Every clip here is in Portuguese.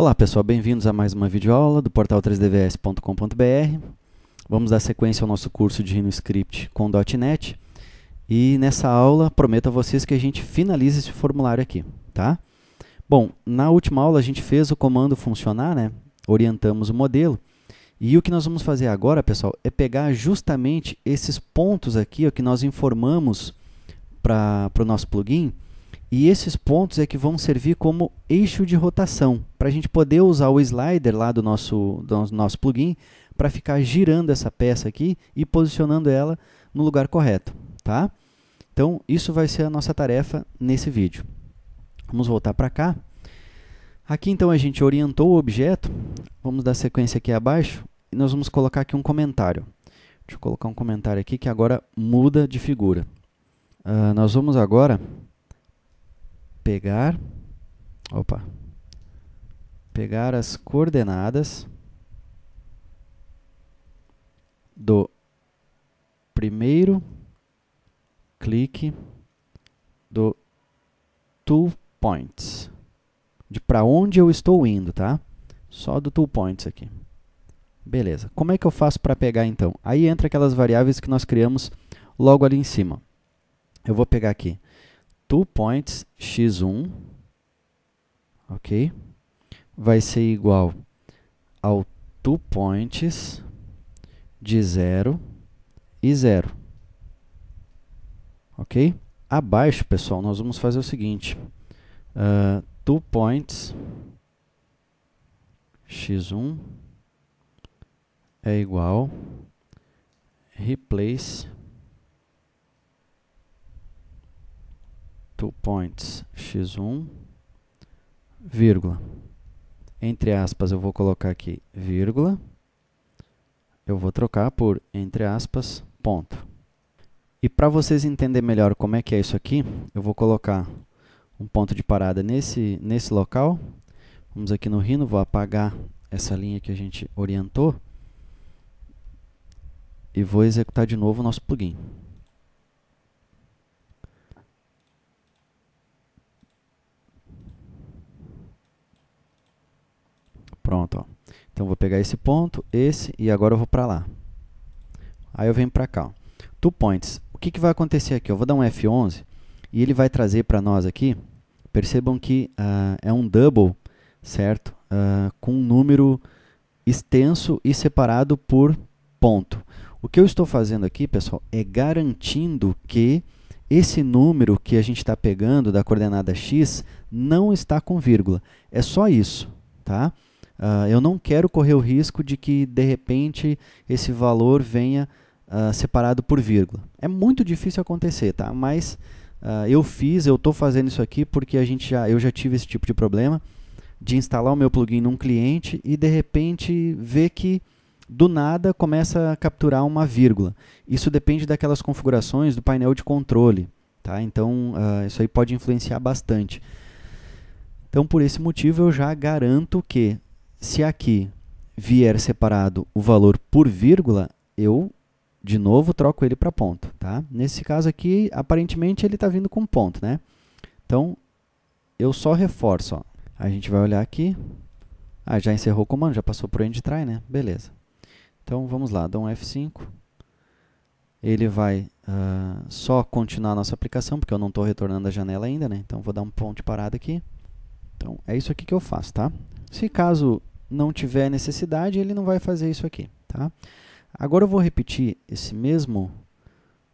Olá pessoal, bem-vindos a mais uma videoaula do portal 3dvs.com.br. Vamos dar sequência ao nosso curso de RhinoScript com .NET e nessa aula prometo a vocês que a gente finaliza esse formulário aqui, tá? Bom, na última aula a gente fez o comando funcionar, né? Orientamos o modelo e o que nós vamos fazer agora, pessoal, é pegar justamente esses pontos aqui ó, que nós informamos para o nosso plugin e esses pontos é que vão servir como eixo de rotação, para a gente poder usar o slider lá do nosso, do nosso plugin para ficar girando essa peça aqui e posicionando ela no lugar correto. Tá? Então, isso vai ser a nossa tarefa nesse vídeo. Vamos voltar para cá. Aqui então a gente orientou o objeto, vamos dar sequência aqui abaixo, e nós vamos colocar aqui um comentário. Deixa eu colocar um comentário aqui que agora muda de figura. Uh, nós vamos agora pegar, opa, pegar as coordenadas do primeiro clique do two points, de para onde eu estou indo, tá? Só do two points aqui. Beleza. Como é que eu faço para pegar então? Aí entra aquelas variáveis que nós criamos logo ali em cima. Eu vou pegar aqui two points x1, ok? Vai ser igual ao two points de 0 e 0, ok? Abaixo, pessoal, nós vamos fazer o seguinte, uh, two points x1 é igual replace two points x1, vírgula. Entre aspas, eu vou colocar aqui vírgula. Eu vou trocar por entre aspas, ponto. E para vocês entenderem melhor como é que é isso aqui, eu vou colocar um ponto de parada nesse, nesse local. Vamos aqui no Rhino, vou apagar essa linha que a gente orientou. E vou executar de novo o nosso plugin. Então vou pegar esse ponto, esse e agora eu vou para lá. Aí eu venho para cá. Ó. Two points. O que, que vai acontecer aqui? Eu vou dar um F11 e ele vai trazer para nós aqui. Percebam que uh, é um double, certo? Uh, com um número extenso e separado por ponto. O que eu estou fazendo aqui, pessoal, é garantindo que esse número que a gente está pegando da coordenada x não está com vírgula. É só isso, tá? Uh, eu não quero correr o risco de que, de repente, esse valor venha uh, separado por vírgula. É muito difícil acontecer, tá? Mas uh, eu fiz, eu estou fazendo isso aqui porque a gente já, eu já tive esse tipo de problema de instalar o meu plugin num cliente e, de repente, ver que do nada começa a capturar uma vírgula. Isso depende daquelas configurações do painel de controle. Tá? Então, isso aí pode influenciar bastante. Então, por esse motivo, eu já garanto que se aqui vier separado o valor por vírgula, eu de novo troco ele para ponto, tá? Nesse caso aqui, aparentemente ele está vindo com ponto, né? Então, eu só reforço, ó. A gente vai olhar aqui. Ah, já encerrou o comando, já passou por end try, né? Beleza. Então, vamos lá, dá um F5. Ele vai uh, só continuar a nossa aplicação, porque eu não estou retornando a janela ainda, né? Então, vou dar um ponto de parada aqui. Então, é isso aqui que eu faço, tá? Se caso não tiver necessidade, ele não vai fazer isso aqui. Tá? Agora eu vou repetir esse mesmo,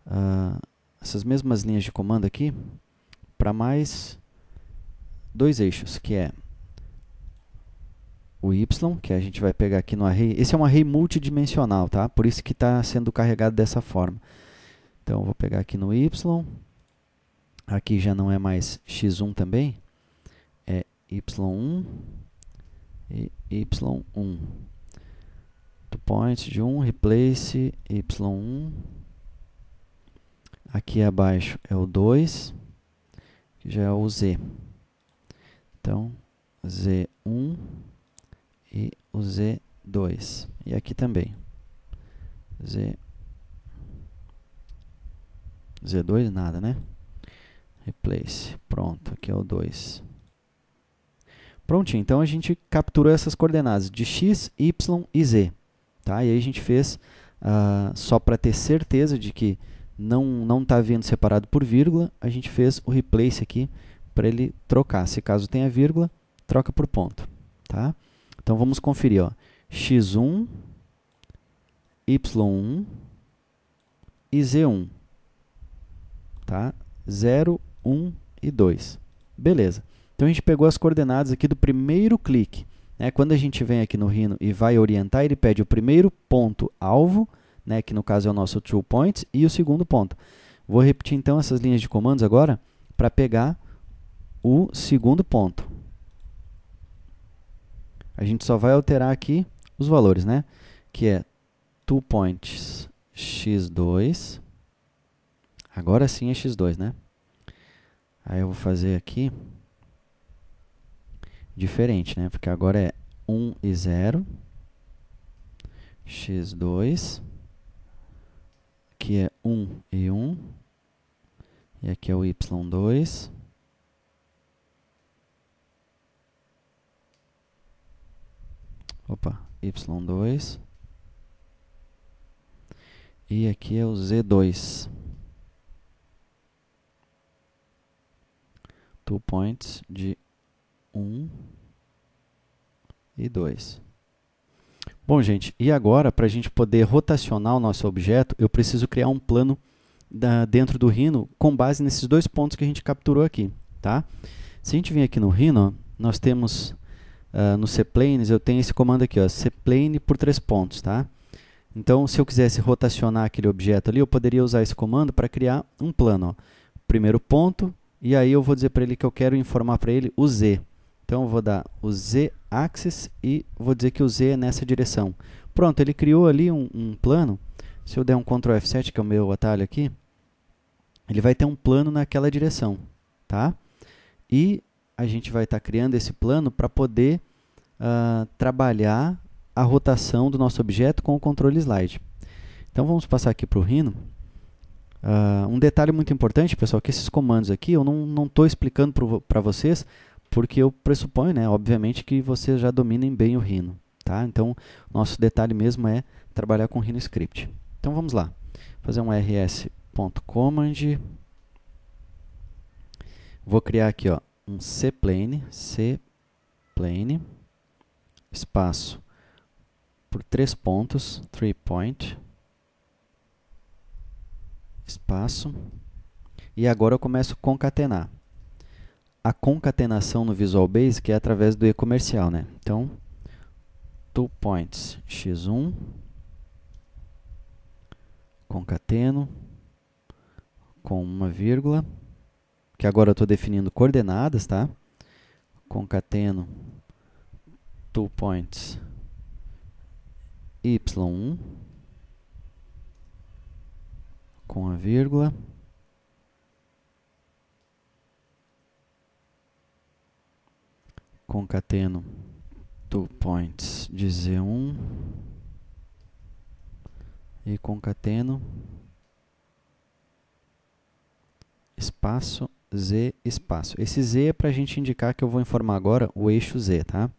uh, essas mesmas linhas de comando aqui para mais dois eixos, que é o y, que a gente vai pegar aqui no array. Esse é um array multidimensional, tá? por isso que está sendo carregado dessa forma. Então, eu vou pegar aqui no y, aqui já não é mais x1 também, é y1, e y1. To point de 1, replace y1. Aqui abaixo é o 2, que já é o z. Então, z1 e o z2. E aqui também. z z2 nada, né? Replace. Pronto, aqui é o 2. Prontinho, então a gente capturou essas coordenadas de x, y e z. Tá? E aí a gente fez, uh, só para ter certeza de que não está vindo separado por vírgula, a gente fez o replace aqui para ele trocar. Se caso tenha vírgula, troca por ponto. Tá? Então vamos conferir. Ó. x1, y1 e z1. Tá? 0, 1 e 2. Beleza. Então a gente pegou as coordenadas aqui do primeiro clique. Né? Quando a gente vem aqui no Rhino e vai orientar, ele pede o primeiro ponto alvo, né? que no caso é o nosso two points, e o segundo ponto. Vou repetir então essas linhas de comandos agora para pegar o segundo ponto. A gente só vai alterar aqui os valores, né? Que é two points x2. Agora sim é x2, né? Aí eu vou fazer aqui diferente, né? Porque agora é 1 e 0, x2, aqui é 1 e 1, e aqui é o y2. Opa, y2. E aqui é o z2. Two points de 1 e 2. Bom, gente, e agora, para a gente poder rotacionar o nosso objeto, eu preciso criar um plano da, dentro do Rhino com base nesses dois pontos que a gente capturou aqui. Tá? Se a gente vir aqui no Rhino, nós temos uh, ah, no cplanes, eu tenho esse comando aqui, ó, cplane por três pontos. Tá? Então, se eu quisesse rotacionar aquele objeto ali, eu poderia usar esse comando para criar um plano. Ó. Primeiro ponto, e aí eu vou dizer para ele que eu quero informar para ele o Z. Então eu vou dar o Z axis e vou dizer que o Z é nessa direção. Pronto, ele criou ali um, um plano. Se eu der um Ctrl F7, que é o meu atalho aqui, ele vai ter um plano naquela direção, tá? E a gente vai estar tá criando esse plano para poder uh, trabalhar a rotação do nosso objeto com o controle slide. Então vamos passar aqui para o Rhino. Uh, um detalhe muito importante, pessoal, que esses comandos aqui eu não estou explicando para vocês porque eu pressuponho, né, obviamente, que vocês já dominem bem o Rhino. Tá? Então, nosso detalhe mesmo é trabalhar com Rhino Script. Então, vamos lá. Fazer um rs.command. Vou criar aqui ó, um cplane, cplane, espaço por três pontos, three point, espaço. E agora eu começo a concatenar a concatenação no Visual Basic é através do E comercial, né? Então, two points, x1, concateno, com uma vírgula, que agora eu estou definindo coordenadas, tá? Concateno, two points, y1, com a vírgula, concateno two points de Z1 e concateno espaço Z espaço. Esse Z é para a gente indicar que eu vou informar agora o eixo Z, tá?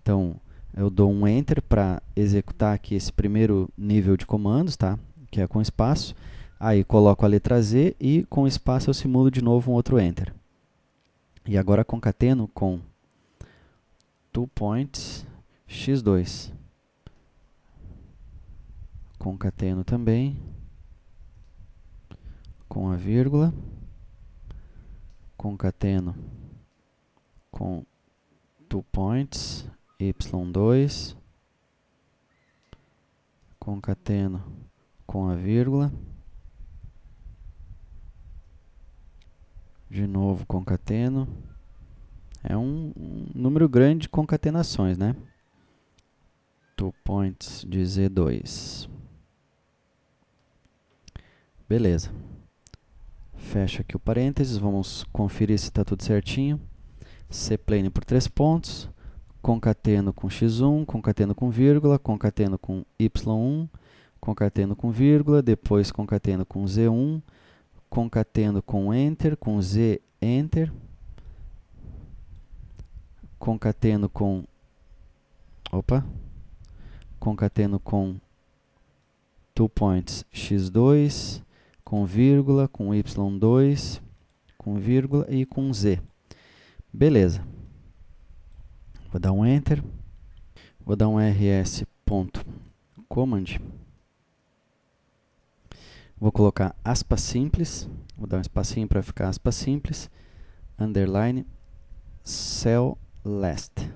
Então, eu dou um Enter para executar aqui esse primeiro nível de comandos, tá? Que é com espaço. Aí coloco a letra Z e com espaço eu simulo de novo um outro Enter. E agora concateno com toPoint x2. Concateno também com a vírgula, concateno com two points, y2, concateno com a vírgula, de novo concateno, é um, um número grande de concatenações, né? Two points de Z2. Beleza. Fecha aqui o parênteses, vamos conferir se está tudo certinho. Cplane por três pontos, concateno com x1, concateno com vírgula, concateno com y1, concateno com vírgula, depois concateno com z1, concateno com enter, com z enter, concateno com opa, concateno com two points x2 com vírgula, com y2, com vírgula e com z. Beleza. Vou dar um enter. Vou dar um rs ponto command. Vou colocar aspa simples, vou dar um espacinho para ficar aspa simples, underline cell last.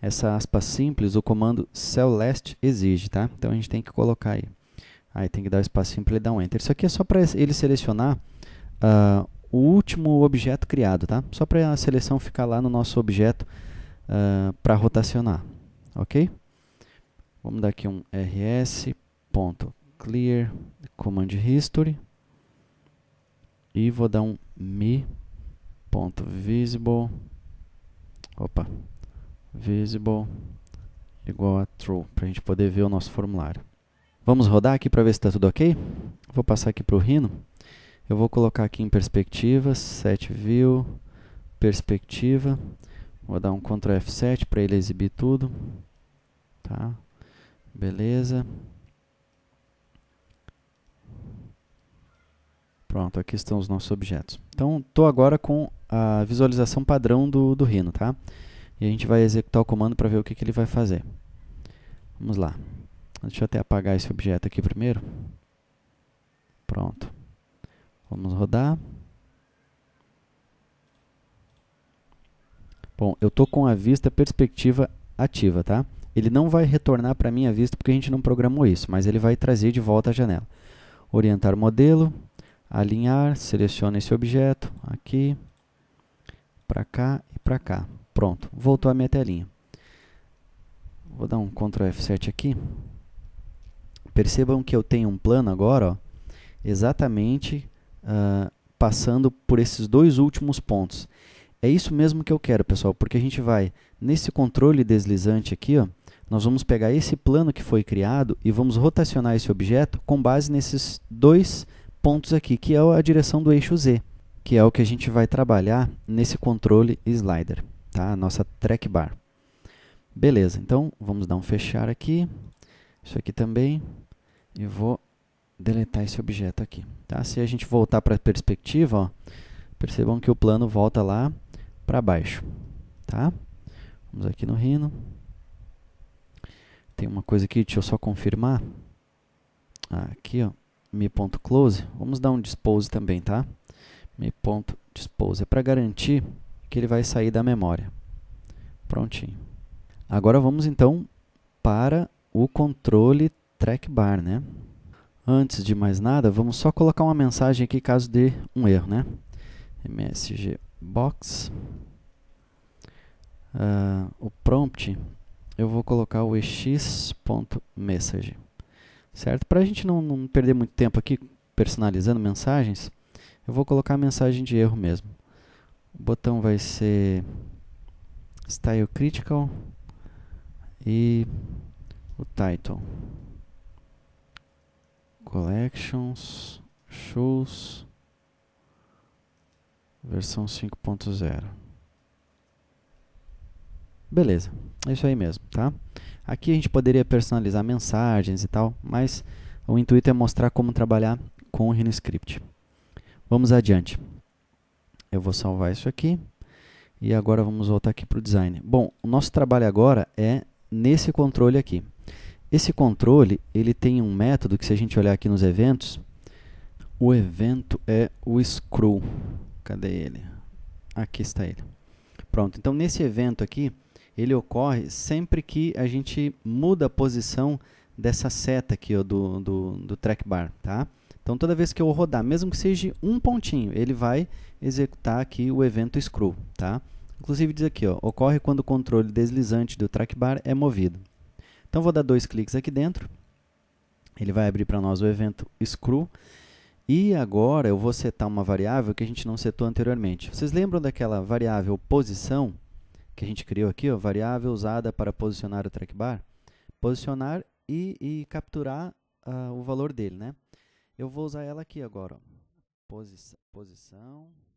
Essa aspa simples, o comando cell last exige, tá? Então a gente tem que colocar aí. Aí tem que dar o um espacinho para ele dar um enter. Isso aqui é só para ele selecionar uh, o último objeto criado, tá? Só para a seleção ficar lá no nosso objeto uh, ah, para rotacionar, ok? Vamos dar aqui um rs.clear command history e vou dar um me ponto visible opa visible igual a true para a gente poder ver o nosso formulário vamos rodar aqui para ver se está tudo ok vou passar aqui para o Rhino eu vou colocar aqui em perspectiva set view perspectiva vou dar um Ctrl F7 para ele exibir tudo tá beleza Pronto, aqui estão os nossos objetos. Então, estou agora com a visualização padrão do, do Rhino, tá? E a gente vai executar o comando para ver o que, que ele vai fazer. Vamos lá. Deixa eu até apagar esse objeto aqui primeiro. Pronto. Vamos rodar. Bom, eu estou com a vista perspectiva ativa, tá? Ele não vai retornar para a minha vista porque a gente não programou isso, mas ele vai trazer de volta a janela. Orientar modelo, alinhar, seleciona esse objeto aqui, para cá e para cá. Pronto, voltou a minha telinha. Vou dar um Ctrl F7 aqui. Percebam que eu tenho um plano agora, ó, exatamente uh, passando por esses dois últimos pontos. É isso mesmo que eu quero, pessoal, porque a gente vai nesse controle deslizante aqui, ó, nós vamos pegar esse plano que foi criado e vamos rotacionar esse objeto com base nesses dois pontos aqui, que é a direção do eixo Z que é o que a gente vai trabalhar nesse controle slider, tá? a nossa track bar. Beleza, então vamos dar um fechar aqui, isso aqui também, e vou deletar esse objeto aqui. Tá? Se a gente voltar para a perspectiva, ó, percebam que o plano volta lá para baixo. Tá? Vamos aqui no Rhino. Tem uma coisa aqui, deixa eu só confirmar. Ah, aqui, ó, mi.close. Vamos dar um dispose também, tá? me.dispose, é para garantir que ele vai sair da memória. Prontinho. Agora vamos então para o controle trackbar, né? Antes de mais nada, vamos só colocar uma mensagem aqui caso dê um erro, né? msg box uh, o prompt eu vou colocar o ex.message certo? Para a gente não, não perder muito tempo aqui personalizando mensagens, eu vou colocar a mensagem de erro mesmo. O botão vai ser Style Critical e o title. Collections, Shows, versão 5.0. Beleza, é isso aí mesmo, tá? Aqui a gente poderia personalizar mensagens e tal, mas o intuito é mostrar como trabalhar com o RhinoScript. Vamos adiante. Eu vou salvar isso aqui. E agora vamos voltar aqui para o design. Bom, o nosso trabalho agora é nesse controle aqui. Esse controle, ele tem um método que se a gente olhar aqui nos eventos, o evento é o scroll. Cadê ele? Aqui está ele. Pronto, então nesse evento aqui, ele ocorre sempre que a gente muda a posição dessa seta aqui ó, do, do, do trackbar, tá? Então toda vez que eu rodar, mesmo que seja um pontinho, ele vai executar aqui o evento scroll, tá? Inclusive diz aqui, ó, ocorre quando o controle deslizante do trackbar é movido. Então vou dar dois cliques aqui dentro. Ele vai abrir para nós o evento screw. E agora eu vou setar uma variável que a gente não setou anteriormente. Vocês lembram daquela variável posição que a gente criou aqui? Ó, variável usada para posicionar o trackbar? Posicionar e, e capturar uh, o valor dele, né? Eu vou usar ela aqui agora. Posi posição.